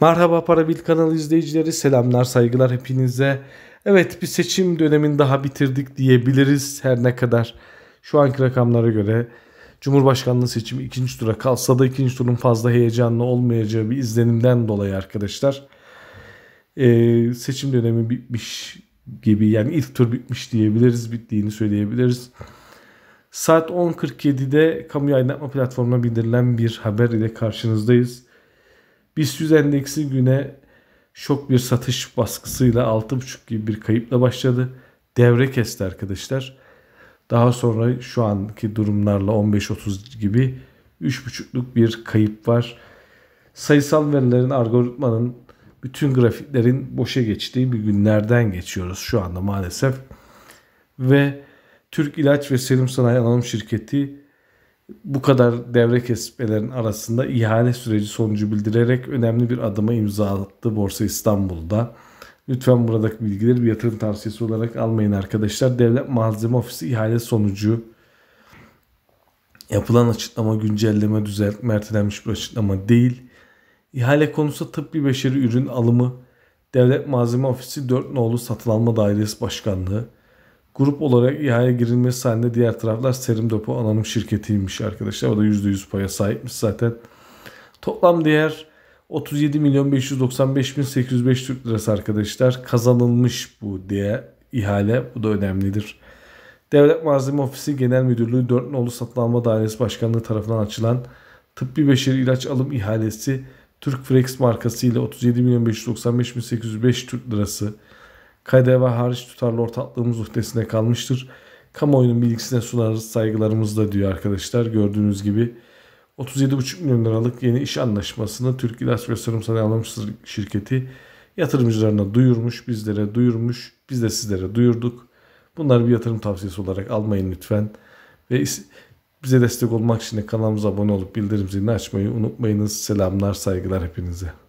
Merhaba Parabil kanalı izleyicileri selamlar saygılar hepinize. Evet bir seçim dönemini daha bitirdik diyebiliriz her ne kadar şu anki rakamlara göre Cumhurbaşkanlığı seçimi ikinci tura kalsa da ikinci turun fazla heyecanlı olmayacağı bir izlenimden dolayı arkadaşlar. Ee, seçim dönemi bitmiş gibi yani ilk tur bitmiş diyebiliriz bittiğini söyleyebiliriz. Saat 10.47'de kamu yayınlatma platformuna bildirilen bir haber ile karşınızdayız. BIST 100 endeksi güne şok bir satış baskısıyla 6.5 gibi bir kayıpla başladı. Devre kesti arkadaşlar. Daha sonra şu anki durumlarla 15-30 gibi 3.5'luk bir kayıp var. Sayısal verilerin, algoritmanın, bütün grafiklerin boşa geçtiği bir günlerden geçiyoruz şu anda maalesef. Ve Türk İlaç ve Serum Sanayi Anonim Şirketi bu kadar devre kesmelerin arasında ihale süreci sonucu bildirerek önemli bir adıma imza attı Borsa İstanbul'da. Lütfen buradaki bilgileri bir yatırım tavsiyesi olarak almayın arkadaşlar. Devlet Malzeme Ofisi ihale sonucu yapılan açıklama güncelleme düzeltme ertelenmiş bir açıklama değil. İhale konusu tıbbi beşeri ürün alımı Devlet Malzeme Ofisi 4 nolu satın alma dairesi başkanlığı Grup olarak ihale girilmesi halinde diğer taraflar Serim Depo Anonim Şirketi'ymiş arkadaşlar. O da %100 paya sahipmiş zaten. Toplam değer 37 milyon 595 bin 805 Türk lirası arkadaşlar. Kazanılmış bu diye ihale. Bu da önemlidir. Devlet Malzeme Ofisi Genel Müdürlüğü 4 nolu satın alma dairesi başkanlığı tarafından açılan tıbbi beşeri ilaç alım ihalesi Türk Frex markası ile 37 milyon 595 bin 805 Türk lirası KDV hariç tutarlı ortaklığımız uhdesine kalmıştır. Kamuoyunun bilgisine sunarız saygılarımızla diyor arkadaşlar. Gördüğünüz gibi 37,5 milyon liralık yeni iş anlaşmasını Türk İlaç ve Serum Sanayi Anlamıştır şirketi yatırımcılarına duyurmuş, bizlere duyurmuş, biz de sizlere duyurduk. Bunları bir yatırım tavsiyesi olarak almayın lütfen. Ve bize destek olmak için de kanalımıza abone olup bildirim zilini açmayı unutmayınız. Selamlar, saygılar hepinize.